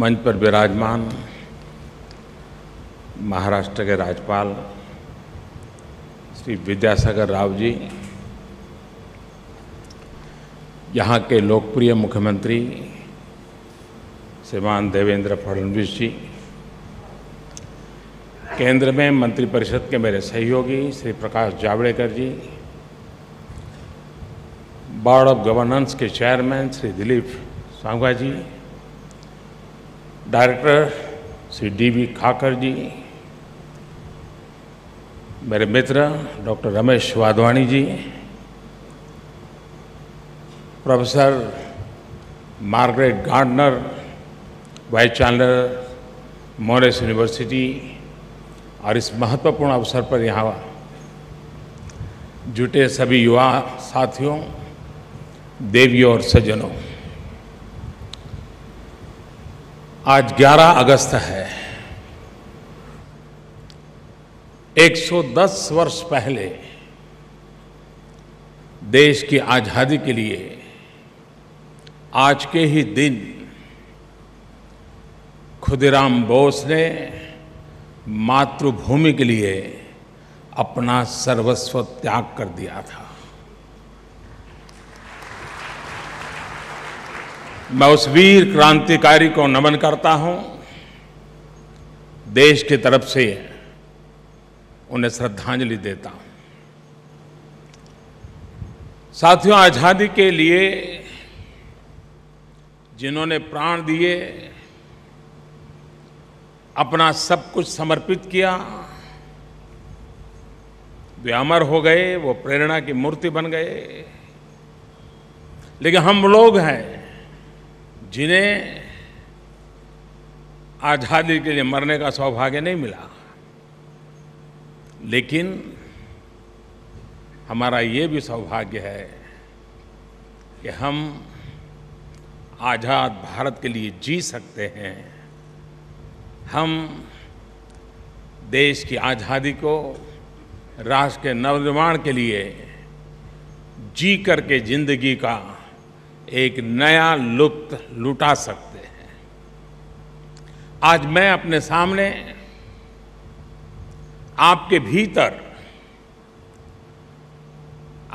मंच पर विराजमान महाराष्ट्र के राज्यपाल श्री विद्यासागर राव जी यहाँ के लोकप्रिय मुख्यमंत्री श्रीमान देवेंद्र फडणवीस जी केंद्र में मंत्रिपरिषद के मेरे सहयोगी Shri Prakash Javadekar ji board of governance के chairman Shri Dilip Sanghvi ji director Shri D V Khakhar ji मेरे मित्र doctor Ramesh Wadhwani ji professor Margaret Gardner vice chancellor Monash university और इस महत्वपूर्ण अवसर पर यहाँ जुटे सभी युवा साथियों देवियों और सज्जनों आज 11 अगस्त है 110 वर्ष पहले देश की आज़ादी के लिए आज के ही दिन खुदीराम बोस ने मातृभूमि के लिए अपना सर्वस्व त्याग कर दिया था मैं उस वीर क्रांतिकारी को नमन करता हूं देश की तरफ से उन्हें श्रद्धांजलि देता हूं साथियों आज़ादी के लिए जिन्होंने प्राण दिए अपना सब कुछ समर्पित किया वे अमर हो गए वो प्रेरणा की मूर्ति बन गए लेकिन हम लोग हैं जिन्हें आज़ादी के लिए मरने का सौभाग्य नहीं मिला लेकिन हमारा ये भी सौभाग्य है कि हम आज़ाद भारत के लिए जी सकते हैं हम देश की आज़ादी को राष्ट्र के नवनिर्माण के लिए जी करके ज़िंदगी का एक नया लुप्त लुटा सकते हैं आज मैं अपने सामने आपके भीतर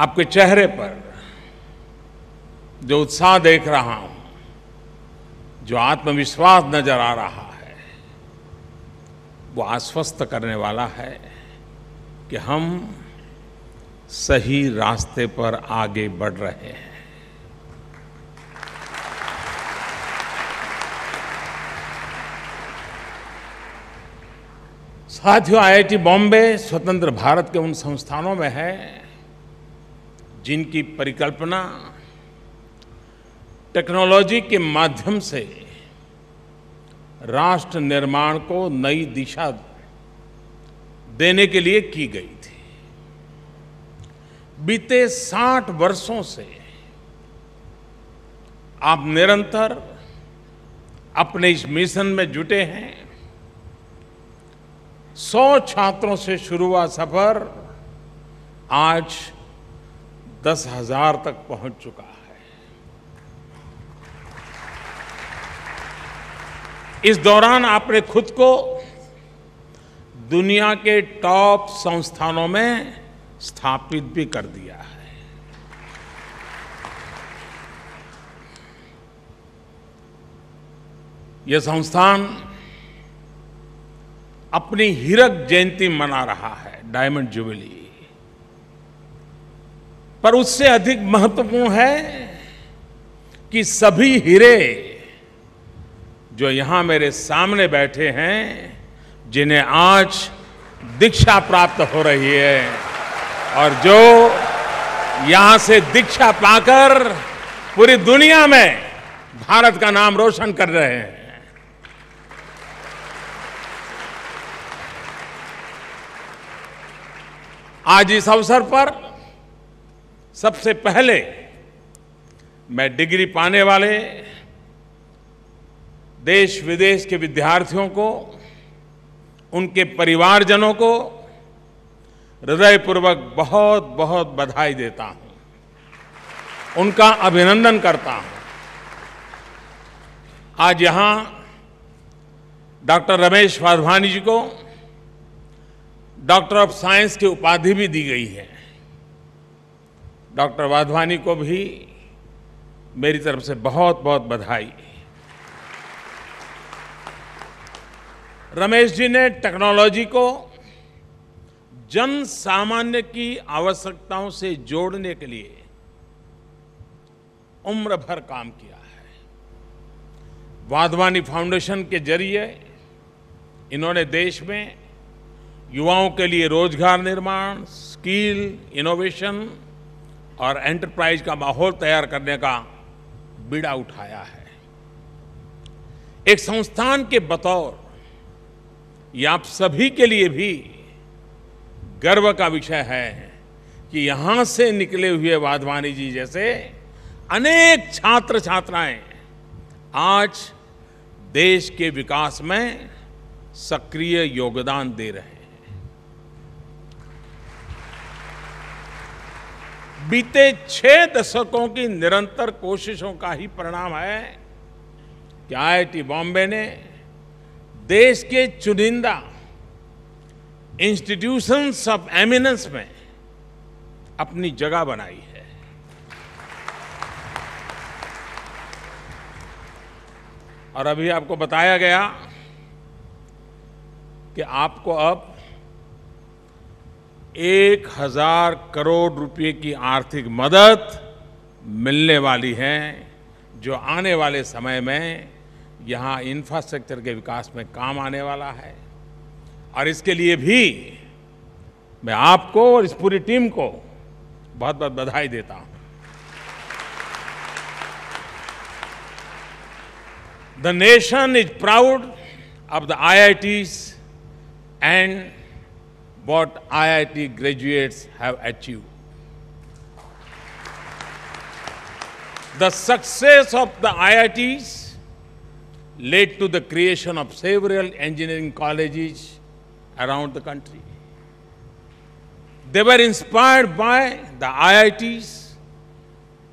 आपके चेहरे पर जो उत्साह देख रहा हूं जो आत्मविश्वास नजर आ रहा है वो आश्वस्त करने वाला है कि हम सही रास्ते पर आगे बढ़ रहे हैं साथियों आईआईटी बॉम्बे स्वतंत्र भारत के उन संस्थानों में है जिनकी परिकल्पना टेक्नोलॉजी के माध्यम से राष्ट्र निर्माण को नई दिशा देने के लिए की गई थी बीते 60 वर्षों से आप निरंतर अपने इस मिशन में जुटे हैं सौ छात्रों से शुरू हुआ सफर आज दस हजार तक पहुंच चुका है इस दौरान आपने खुद को दुनिया के टॉप संस्थानों में स्थापित भी कर दिया है यह संस्थान अपनी हीरक जयंती मना रहा है डायमंड जुबली पर उससे अधिक महत्वपूर्ण है कि सभी हीरे जो यहां मेरे सामने बैठे हैं जिन्हें आज दीक्षा प्राप्त हो रही है और जो यहां से दीक्षा पाकर पूरी दुनिया में भारत का नाम रोशन कर रहे हैं आज इस अवसर पर सबसे पहले मैं डिग्री पाने वाले देश विदेश के विद्यार्थियों को उनके परिवारजनों को हृदयपूर्वक बहुत बहुत बधाई देता हूं उनका अभिनंदन करता हूं आज यहां डॉक्टर रमेश वाधवानी जी को डॉक्टर ऑफ साइंस की उपाधि भी दी गई है डॉक्टर वाधवानी को भी मेरी तरफ से बहुत बहुत बधाई रमेश जी ने टेक्नोलॉजी को जन सामान्य की आवश्यकताओं से जोड़ने के लिए उम्र भर काम किया है वाधवानी फाउंडेशन के जरिए इन्होंने देश में युवाओं के लिए रोजगार निर्माण स्किल इनोवेशन और एंटरप्राइज का माहौल तैयार करने का बीड़ा उठाया है एक संस्थान के बतौर ये आप सभी के लिए भी गर्व का विषय है कि यहां से निकले हुए वाधवानी जी जैसे अनेक छात्र छात्राएं आज देश के विकास में सक्रिय योगदान दे रहे हैं बीते छह दशकों की निरंतर कोशिशों का ही परिणाम है कि आईआईटी बॉम्बे ने देश के चुनिंदा इंस्टीट्यूशंस ऑफ एमिनेंस में अपनी जगह बनाई है और अभी आपको बताया गया कि आपको अब एक हजार करोड़ रुपए की आर्थिक मदद मिलने वाली है जो आने वाले समय में यहाँ इंफ्रास्ट्रक्चर के विकास में काम आने वाला है और इसके लिए भी मैं आपको और इस पूरी टीम को बहुत बहुत बधाई देता हूँ the nation is proud of the I I Ts and what IIT graduates have achieved. The success of the IITs led to the creation of several engineering colleges around the country. They were inspired by the IITs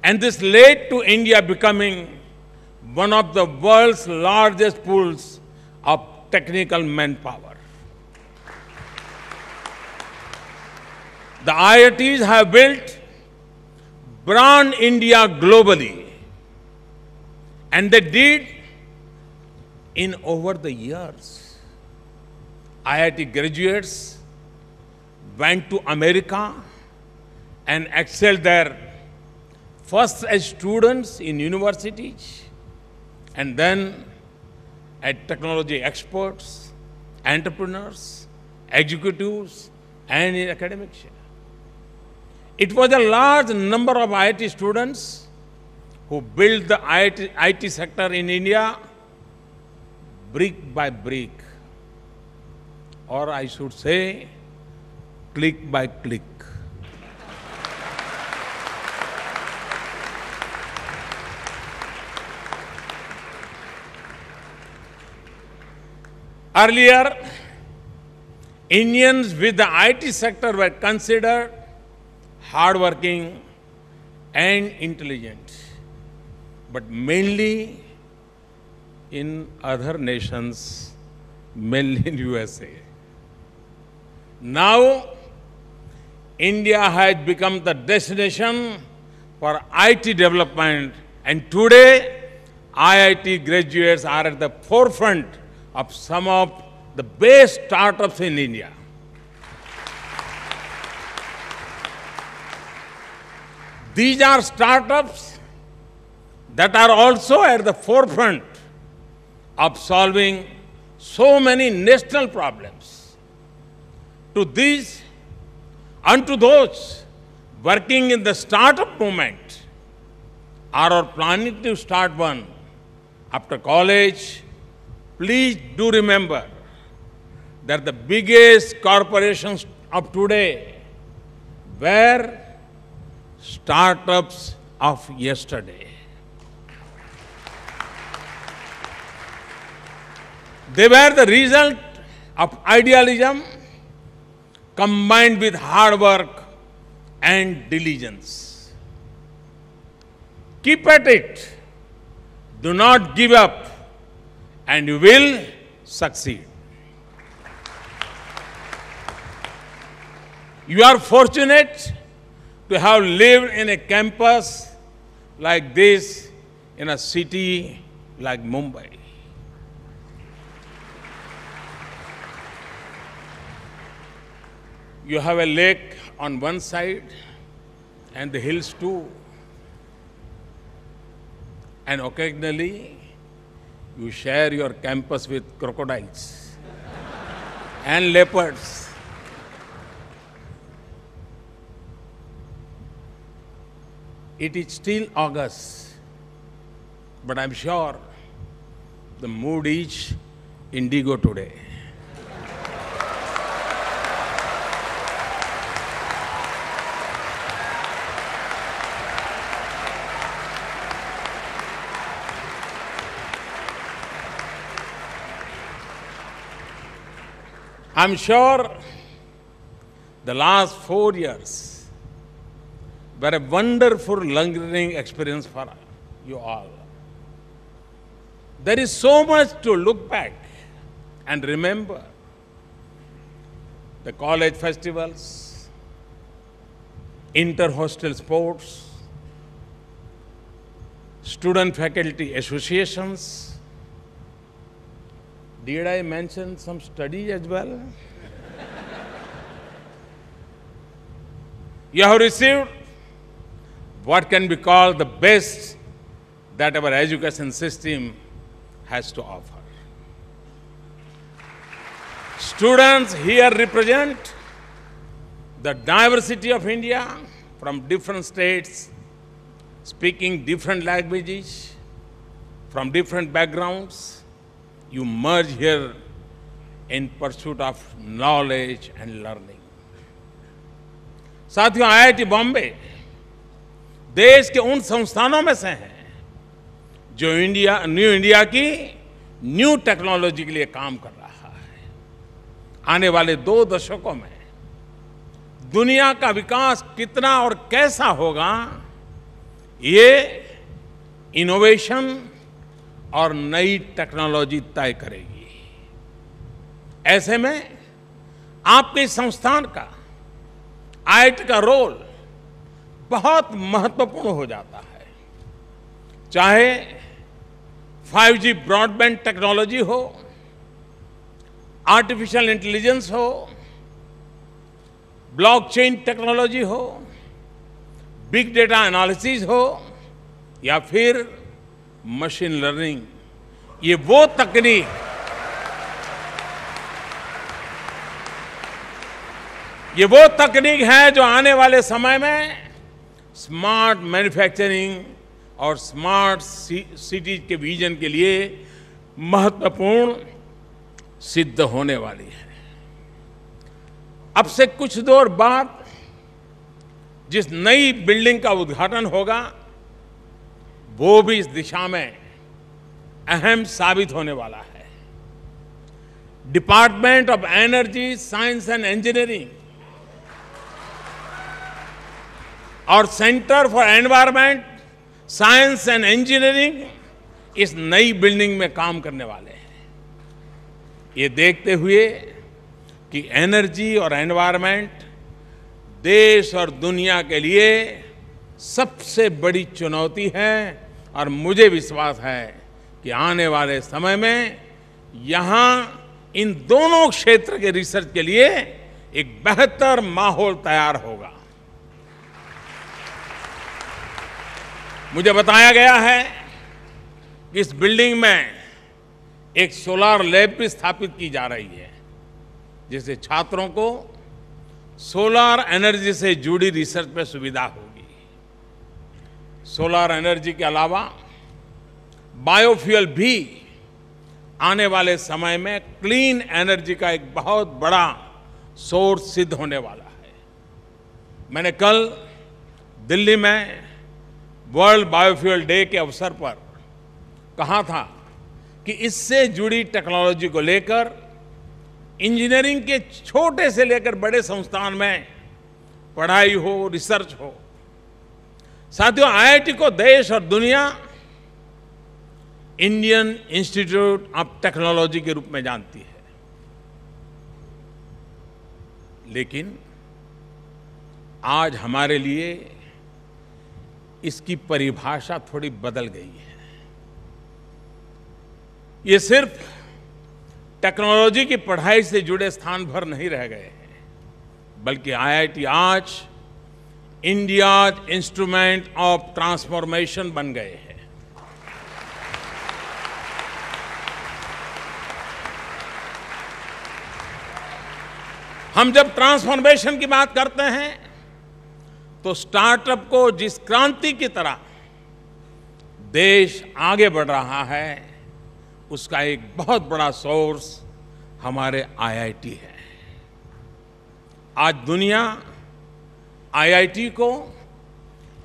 and this led to India becoming one of the world's largest pools of technical manpower. The IITs have built brand India globally. And they did in over the years. IIT graduates went to America and excelled there first as students in universities and then as technology experts, entrepreneurs, executives, and in academics. It was a large number of IIT students who built the IT, IT sector in India brick by brick, or I should say, click by click. Earlier, Indians with the IT sector were considered hardworking and intelligent, but mainly in other nations, mainly in USA. Now, India has become the destination for IT development and today IIT graduates are at the forefront of some of the best startups in India. These are startups that are also at the forefront of solving so many national problems. To these and to those working in the startup movement are or planning to start one after college, please do remember that the biggest corporations of today were startups of yesterday. They were the result of idealism combined with hard work and diligence. Keep at it. Do not give up and you will succeed. You are fortunate to have lived in a campus like this in a city like Mumbai. You have a lake on one side and the hills too. And occasionally, you share your campus with crocodiles and leopards. It is still August, but I'm sure the mood is indigo today. I'm sure the last four years were a wonderful learning experience for you all. There is so much to look back and remember. The college festivals, inter-hostel sports, student faculty associations. Did I mention some studies as well? you have received what can be called the best that our education system has to offer. Students here represent the diversity of India from different states, speaking different languages, from different backgrounds. You merge here in pursuit of knowledge and learning. साथियों IIT Bombay. देश के उन संस्थानों में से हैं जो India new India की न्यू टेक्नोलॉजी के लिए काम कर रहा है आने वाले दो दशकों में दुनिया का विकास कितना और कैसा होगा ये इनोवेशन और नई टेक्नोलॉजी तय करेगी ऐसे में आपके संस्थान का आईटी का रोल बहुत महत्वपूर्ण हो जाता है चाहे 5G ब्रॉडबैंड टेक्नोलॉजी हो आर्टिफिशियल इंटेलिजेंस हो ब्लॉकचेन टेक्नोलॉजी हो बिग डेटा एनालिसिस हो या फिर मशीन लर्निंग ये वो तकनीक ये वो तकनीक है जो आने वाले समय में स्मार्ट मैन्युफैक्चरिंग और स्मार्ट सिटीज के विजन के लिए महत्वपूर्ण सिद्ध होने वाली है अब से कुछ दौर बाद जिस नई बिल्डिंग का उद्घाटन होगा वो भी इस दिशा में अहम साबित होने वाला है department of energy science and engineering और centre for environment science and engineering इस नई बिल्डिंग में काम करने वाले हैं ये देखते हुए कि एनर्जी और एनवायरमेंट देश और दुनिया के लिए सबसे बड़ी चुनौती है और मुझे विश्वास है कि आने वाले समय में यहाँ इन दोनों क्षेत्र के रिसर्च के लिए एक बेहतर माहौल तैयार होगा मुझे बताया गया है कि इस बिल्डिंग में एक सोलार लैब भी स्थापित की जा रही है जिससे छात्रों को सोलार एनर्जी से जुड़ी रिसर्च में सुविधा होगी सोलार एनर्जी के अलावा बायोफ्यूल भी आने वाले समय में क्लीन एनर्जी का एक बहुत बड़ा सोर्स सिद्ध होने वाला है मैंने कल दिल्ली में वर्ल्ड बायोफ्यूल डे के अवसर पर कहा था कि इससे जुड़ी टेक्नोलॉजी को लेकर इंजीनियरिंग के छोटे से लेकर बड़े संस्थान में पढ़ाई हो रिसर्च हो साथियों आईआईटी को देश और दुनिया इंडियन इंस्टीट्यूट ऑफ टेक्नोलॉजी के रूप में जानती है लेकिन आज हमारे लिए इसकी परिभाषा थोड़ी बदल गई है ये सिर्फ टेक्नोलॉजी की पढ़ाई से जुड़े स्थान भर नहीं रह गए हैं बल्कि आईआईटी आज इंडिया इंस्ट्रूमेंट ऑफ ट्रांसफॉर्मेशन बन गए हैं हम जब ट्रांसफॉर्मेशन की बात करते हैं तो स्टार्टअप को जिस क्रांति की तरह देश आगे बढ़ रहा है उसका एक बहुत बड़ा सोर्स हमारे आईआईटी है आज दुनिया आईआईटी को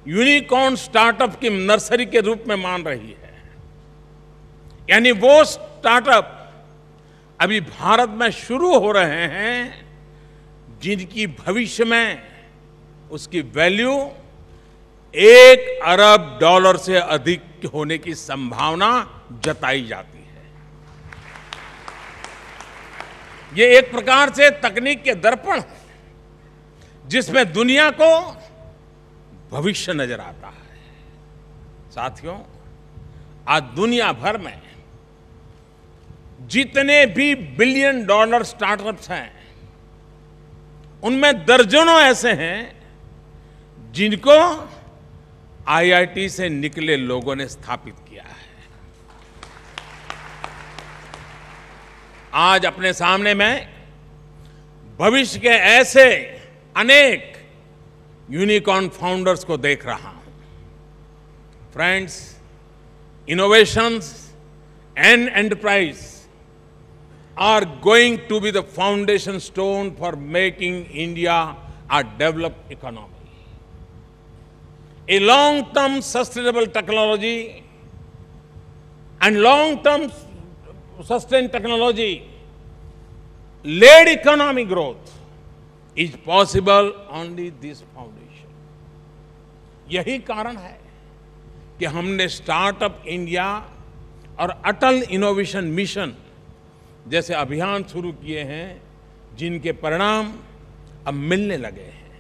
यूनिकॉर्न स्टार्टअप की नर्सरी के रूप में मान रही है यानी वो स्टार्टअप अभी भारत में शुरू हो रहे हैं जिनकी भविष्य में उसकी वैल्यू एक अरब डॉलर से अधिक होने की संभावना जताई जाती है ये एक प्रकार से तकनीक के दर्पण है जिसमें दुनिया को भविष्य नजर आता है साथियों आज दुनिया भर में जितने भी बिलियन डॉलर स्टार्टअप्स हैं उनमें दर्जनों ऐसे हैं जिनको आईआईटी से निकले लोगों ने स्थापित किया है आज अपने सामने मैं भविष्य के ऐसे अनेक यूनिकॉर्न फाउंडर्स को देख रहा हूं friends innovations and enterprise are going to be the foundation stone for making India a develop economy a long term sustainable technology and long term sustained technology led economic growth is possible only this foundation yahi karan hai ki humne startup india और अटल innovation mission जैसे अभियान शुरू किए हैं जिनके परिणाम अब मिलने लगे हैं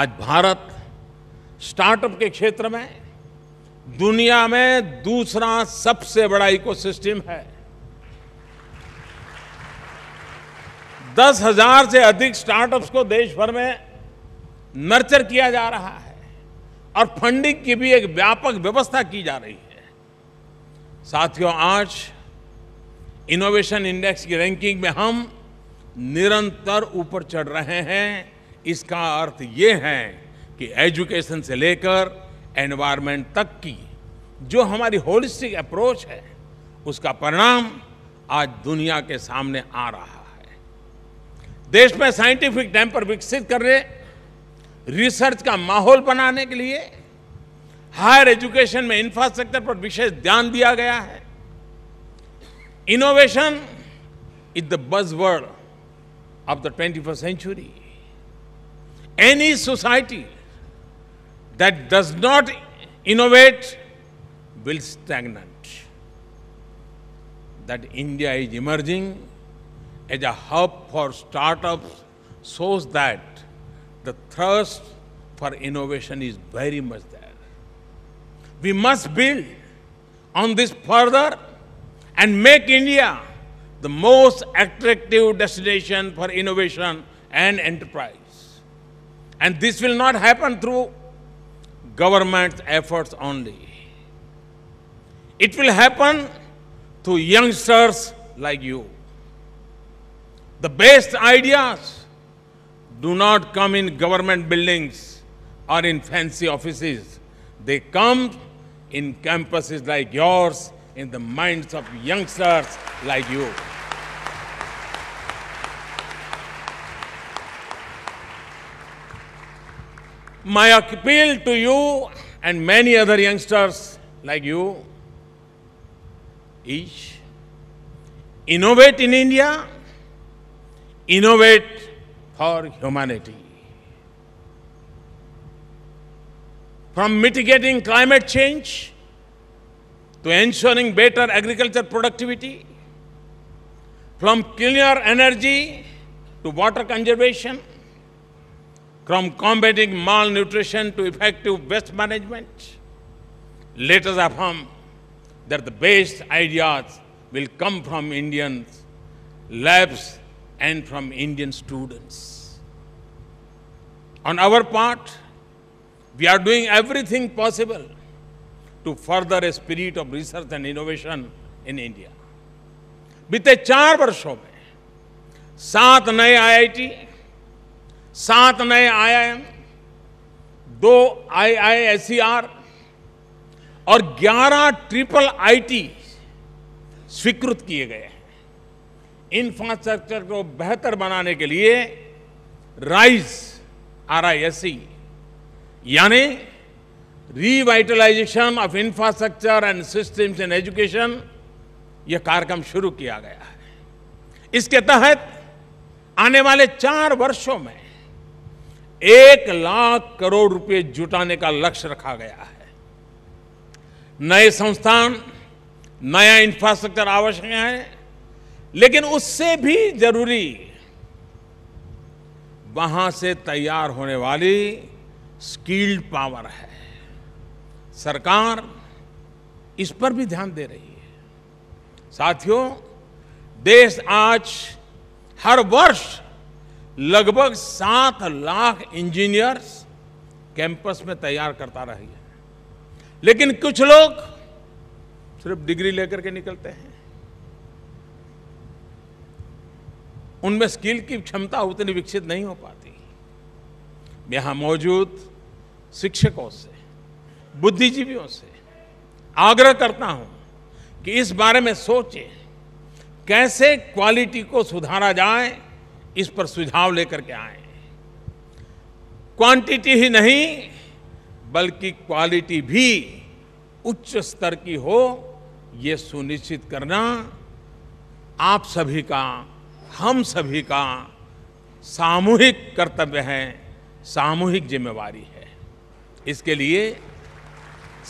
आज भारत स्टार्टअप के क्षेत्र में दुनिया में दूसरा सबसे बड़ा इकोसिस्टम है दस हजार से अधिक स्टार्टअप्स को देश भर में नर्चर किया जा रहा है और फंडिंग की भी एक व्यापक व्यवस्था की जा रही है साथियों आज इनोवेशन इंडेक्स की रैंकिंग में हम निरंतर ऊपर चढ़ रहे हैं इसका अर्थ ये है कि एजुकेशन से लेकर एनवायरमेंट तक की जो हमारी होलिस्टिक अप्रोच है उसका परिणाम आज दुनिया के सामने आ रहा है देश में साइंटिफिक टेम्पर विकसित करने रिसर्च का माहौल बनाने के लिए हायर एजुकेशन में इंफ्रास्ट्रक्चर पर विशेष ध्यान दिया गया है innovation is the buzz word of the twenty first century any society that does not innovate will stagnate. That India is emerging as a hub for startups shows that the thirst for innovation is very much there. We must build on this further and make India the most attractive destination for innovation and enterprise. And this will not happen through government's efforts only. It will happen to youngsters like you. The best ideas do not come in government buildings or in fancy offices. They come in campuses like yours, in the minds of youngsters like you. My appeal to you and many other youngsters like you is innovate in India, innovate for humanity. From mitigating climate change to ensuring better agriculture productivity, from cleaner energy to water conservation, from combating malnutrition to effective waste management, let us affirm that the best ideas will come from Indian labs and from Indian students. On our part, we are doing everything possible to further a spirit of research and innovation in India. बीते चार वर्षों में सात नए IIT सात नए IIM दो are e और 11 ट्रिपल आईटी स्वीकृत किए गए हैं इंफ्रास्ट्रक्चर को बेहतर बनाने के लिए rise R I S C यानी revitalisation of infrastructure and systems in education यह कार्यक्रम शुरू किया गया है इसके तहत आने वाले चार वर्षों में एक लाख करोड़ रुपए जुटाने का लक्ष्य रखा गया है नए संस्थान नया इंफ्रास्ट्रक्चर आवश्यक है लेकिन उससे भी जरूरी वहां से तैयार होने वाली स्किल्ड पावर है सरकार इस पर भी ध्यान दे रही है साथियों देश आज हर वर्ष लगभग सात लाख इंजीनियर्स कैंपस में तैयार करता रही है लेकिन कुछ लोग सिर्फ डिग्री लेकर के निकलते हैं उनमें स्किल की क्षमता उतनी विकसित नहीं हो पाती यहां मौजूद शिक्षकों से बुद्धिजीवियों से आग्रह करता हूं कि इस बारे में सोचें कैसे क्वालिटी को सुधारा जाए इस पर सुझाव लेकर के आए क्वांटिटी ही नहीं बल्कि क्वालिटी भी उच्च स्तर की हो ये सुनिश्चित करना आप सभी का हम सभी का सामूहिक कर्तव्य है सामूहिक जिम्मेवारी है इसके लिए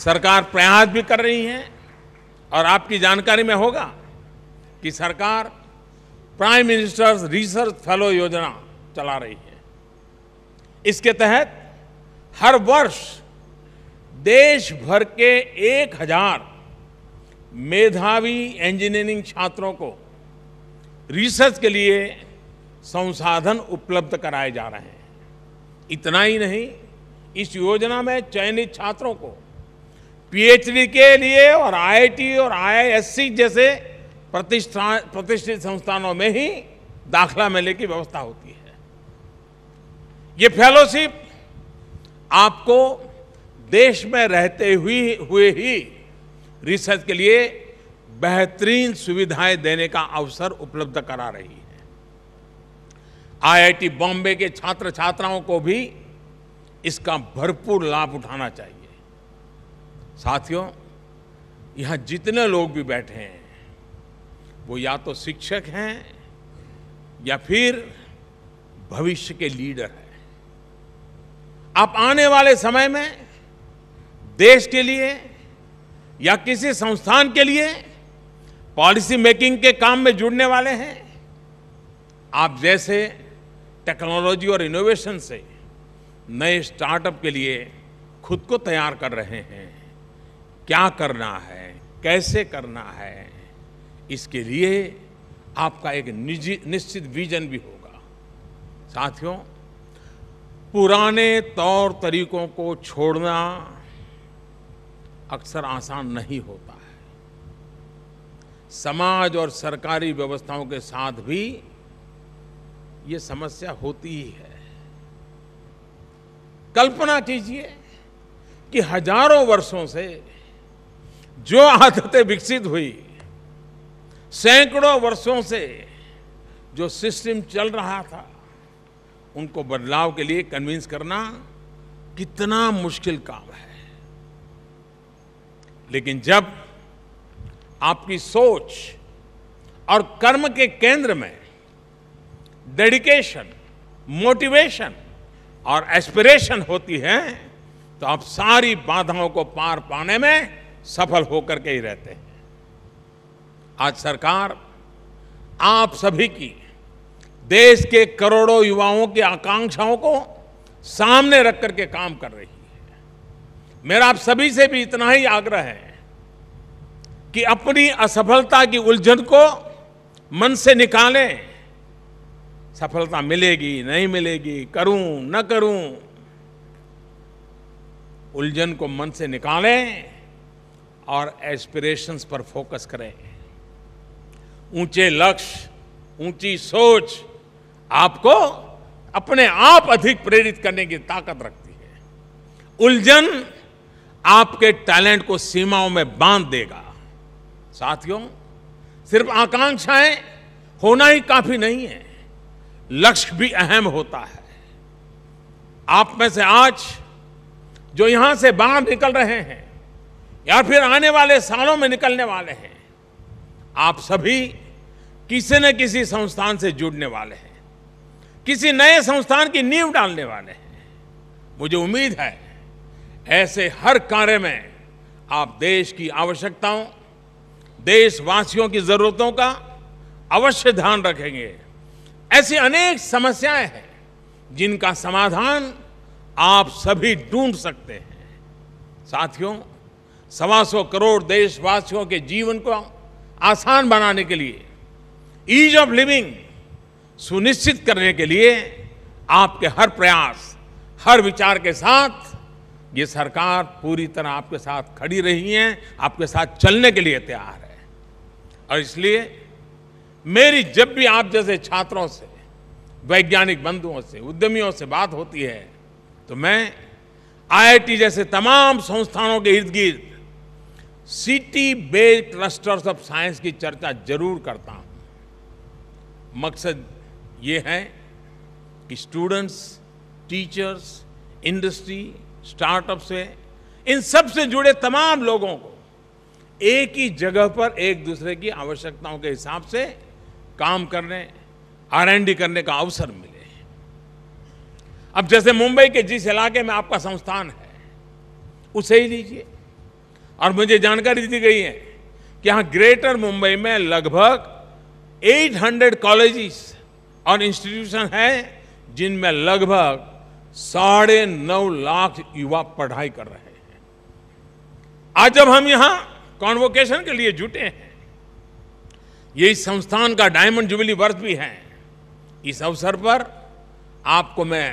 सरकार प्रयास भी कर रही है और आपकी जानकारी में होगा कि सरकार प्राइम मिनिस्टर्स रिसर्च फेलो योजना चला रही है इसके तहत हर वर्ष देश भर के एक हजार मेधावी इंजीनियरिंग छात्रों को रिसर्च के लिए संसाधन उपलब्ध कराए जा रहे हैं इतना ही नहीं इस योजना में चयनित छात्रों को पीएचडी के लिए और आईआईटी और आईएससी जैसे प्रतिष्ठा प्रतिष्ठित संस्थानों में ही दाखला मेले की व्यवस्था होती है ये फेलोशिप आपको देश में रहते हुए हुए ही रिसर्च के लिए बेहतरीन सुविधाएं देने का अवसर उपलब्ध करा रही है आईआईटी बॉम्बे के छात्र छात्राओं को भी इसका भरपूर लाभ उठाना चाहिए साथियों यहां जितने लोग भी बैठे हैं वो या तो शिक्षक हैं या फिर भविष्य के लीडर हैं आप आने वाले समय में देश के लिए या किसी संस्थान के लिए पॉलिसी मेकिंग के काम में जुड़ने वाले हैं आप जैसे टेक्नोलॉजी और इनोवेशन से नए स्टार्टअप के लिए खुद को तैयार कर रहे हैं क्या करना है कैसे करना है इसके लिए आपका एक निजी निश्चित विजन भी होगा साथियों पुराने तौर तरीकों को छोड़ना अक्सर आसान नहीं होता है समाज और सरकारी व्यवस्थाओं के साथ भी ये समस्या होती ही है कल्पना कीजिए कि हजारों वर्षों से जो आदतें विकसित हुई सैकड़ों वर्षों से जो सिस्टम चल रहा था उनको बदलाव के लिए कन्विंस करना कितना मुश्किल काम है लेकिन जब आपकी सोच और कर्म के केंद्र में डेडिकेशन मोटिवेशन और एस्पिरेशन होती है तो आप सारी बाधाओं को पार पाने में सफल होकर के ही रहते हैं आज सरकार आप सभी की देश के करोड़ों युवाओं की आकांक्षाओं को सामने रख करके काम कर रही है मेरा आप सभी से भी इतना ही आग्रह है कि अपनी असफलता की उलझन को मन से निकालें सफलता मिलेगी नहीं मिलेगी करूं न करूं उलझन को मन से निकालें और एस्पिरेशंस पर फोकस करें ऊंचे लक्ष्य ऊंची सोच आपको अपने आप अधिक प्रेरित करने की ताकत रखती है उलझन आपके टैलेंट को सीमाओं में बांध देगा साथियों सिर्फ आकांक्षाएं होना ही काफी नहीं है लक्ष्य भी अहम होता है आप में से आज जो यहां से बाहर निकल रहे हैं या फिर आने वाले सालों में निकलने वाले हैं आप सभी किसी न किसी संस्थान से जुड़ने वाले हैं किसी नए संस्थान की नींव डालने वाले हैं मुझे उम्मीद है ऐसे हर कार्य में आप देश की आवश्यकताओं देशवासियों की जरूरतों का अवश्य ध्यान रखेंगे ऐसी अनेक समस्याएं हैं जिनका समाधान आप सभी ढूंढ सकते हैं साथियों सवा सौ करोड़ देशवासियों के जीवन को आसान बनाने के लिए ईज ऑफ लिविंग सुनिश्चित करने के लिए आपके हर प्रयास हर विचार के साथ ये सरकार पूरी तरह आपके साथ खड़ी रही है आपके साथ चलने के लिए तैयार है और इसलिए मेरी जब भी आप जैसे छात्रों से वैज्ञानिक बंधुओं से उद्यमियों से बात होती है तो मैं आईआईटी जैसे तमाम संस्थानों के इर्द गिर्द city based clusters of science की चर्चा जरूर करता हूं मकसद ये है कि स्टूडेंट्स टीचर्स इंडस्ट्री स्टार्टअप से इन सब से जुड़े तमाम लोगों को एक ही जगह पर एक दूसरे की आवश्यकताओं के हिसाब से काम करने आर करने का अवसर मिले अब जैसे मुंबई के जिस इलाके में आपका संस्थान है उसे ही लीजिए और मुझे जानकारी दी गई है कि यहां ग्रेटर मुंबई में लगभग 800 कॉलेजेस और इंस्टीट्यूशन हैं जिनमें लगभग साढ़े नौ लाख युवा पढ़ाई कर रहे हैं आज जब हम यहां कॉन्वोकेशन के लिए जुटे हैं ये इस संस्थान का डायमंड जुबली वर्ष भी है इस अवसर पर आपको मैं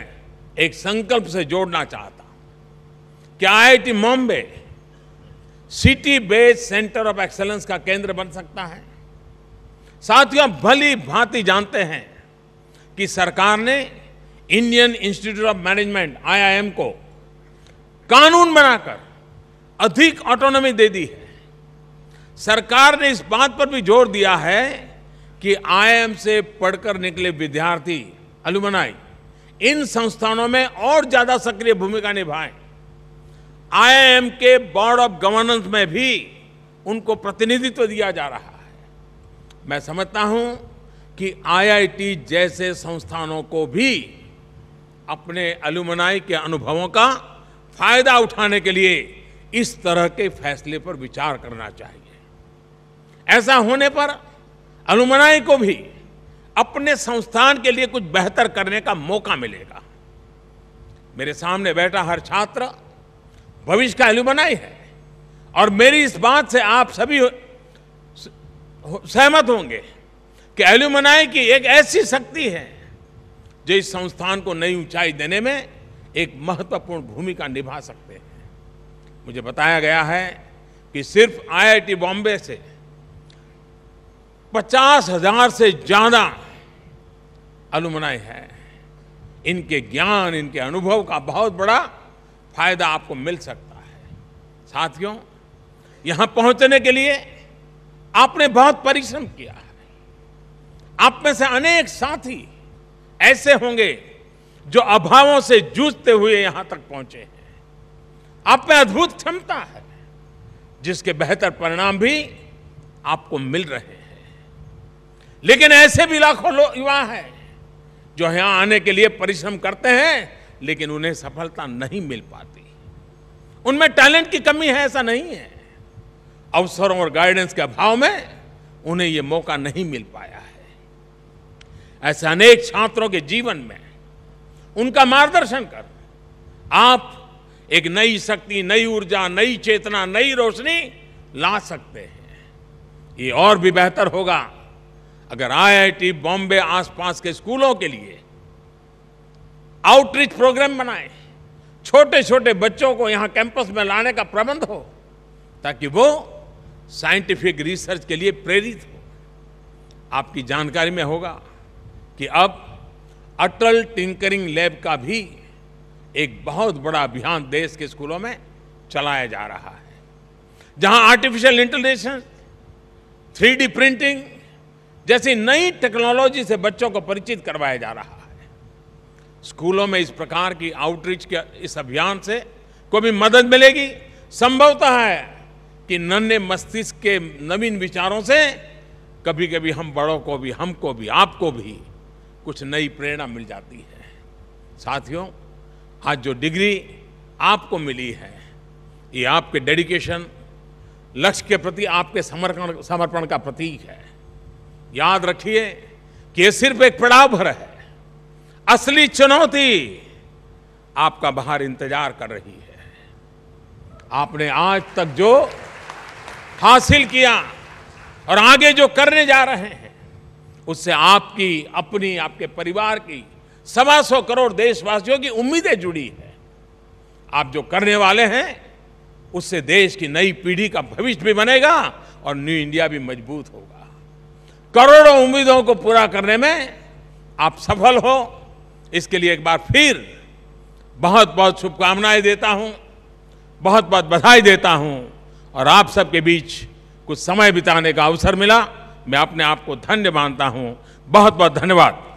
एक संकल्प से जोड़ना चाहता हूं I IIT Bombay city based centre of excellence का केंद्र बन सकता है साथियों भली भांति जानते हैं कि सरकार ने Indian institute of management IIM को कानून बनाकर अधिक ऑटोनॉमी दे दी है सरकार ने इस बात पर भी जोर दिया है कि आईआईएम से पढ़कर निकले विद्यार्थी अलुमनाई इन संस्थानों में और ज्यादा सक्रिय भूमिका निभाएं आईआईएम के बोर्ड ऑफ गवर्नेंस में भी उनको प्रतिनिधित्व दिया जा रहा है मैं समझता हूं कि आईआईटी जैसे संस्थानों को भी अपने अलुमनाई के अनुभवों का फायदा उठाने के लिए इस तरह के फैसले पर विचार करना चाहिए ऐसा होने पर अलुमनाई को भी अपने संस्थान के लिए कुछ बेहतर करने का मौका मिलेगा मेरे सामने बैठा हर छात्र भविष्य का एलुमनाई है और मेरी इस बात से आप सभी सहमत होंगे कि एल्यूमनाई की एक ऐसी शक्ति है जो इस संस्थान को नई ऊंचाई देने में एक महत्वपूर्ण भूमिका निभा सकते हैं मुझे बताया गया है कि सिर्फ आईआईटी बॉम्बे से पचास हजार से ज़्यादा अलुमनाई है इनके ज्ञान इनके अनुभव का बहुत बड़ा फायदा आपको मिल सकता है साथियों यहां पहुंचने के लिए आपने बहुत परिश्रम किया है आप में से अनेक साथी ऐसे होंगे जो अभावों से जूझते हुए यहां तक पहुंचे हैं आप में अद्भुत क्षमता है जिसके बेहतर परिणाम भी आपको मिल रहे हैं लेकिन ऐसे भी लाखों लोग युवा हैं जो यहां आने के लिए परिश्रम करते हैं लेकिन उन्हें सफलता नहीं मिल पाती उनमें टैलेंट की कमी है ऐसा नहीं है अवसरों और गाइडेंस के अभाव में उन्हें ये मौका नहीं मिल पाया है ऐसे अनेक छात्रों के जीवन में उनका मार्गदर्शन कर आप एक नई शक्ति नई ऊर्जा नई चेतना नई रोशनी ला सकते हैं ये और भी बेहतर होगा अगर आईआईटी बॉम्बे आसपास के स्कूलों के लिए आउटरीच प्रोग्राम बनाए छोटे छोटे बच्चों को यहां कैंपस में लाने का प्रबंध हो ताकि वो साइंटिफिक रिसर्च के लिए प्रेरित हो आपकी जानकारी में होगा कि अब अटल टिंकरिंग लैब का भी एक बहुत बड़ा अभियान देश के स्कूलों में चलाया जा रहा है जहां आर्टिफिशियल इंटेलिजेंस थ्री प्रिंटिंग जैसी नई टेक्नोलॉजी से बच्चों को परिचित करवाया जा रहा है स्कूलों में इस प्रकार की आउटरीच के इस अभियान से को भी मदद मिलेगी संभवतः है कि नन्हे मस्तिष्क के नवीन विचारों से कभी कभी हम बड़ों को भी हमको भी आपको भी कुछ नई प्रेरणा मिल जाती है साथियों आज जो डिग्री आपको मिली है ये आपके डेडिकेशन लक्ष्य के प्रति आपके समर्पण समर्पण का प्रतीक है याद रखिए कि ये सिर्फ एक पड़ाव भर है असली चुनौती आपका बाहर इंतजार कर रही है आपने आज तक जो हासिल किया और आगे जो करने जा रहे हैं उससे आपकी अपनी आपके परिवार की सवा सौ करोड़ देशवासियों की उम्मीदें जुड़ी है आप जो करने वाले हैं उससे देश की नई पीढ़ी का भविष्य भी बनेगा और न्यू इंडिया भी मजबूत होगा करोड़ों उम्मीदों को पूरा करने में आप सफल हो इसके लिए एक बार फिर बहुत बहुत शुभकामनाएं देता हूं बहुत बहुत बधाई देता हूं और आप सबके बीच कुछ समय बिताने का अवसर मिला मैं अपने आप को धन्य मानता हूं बहुत बहुत धन्यवाद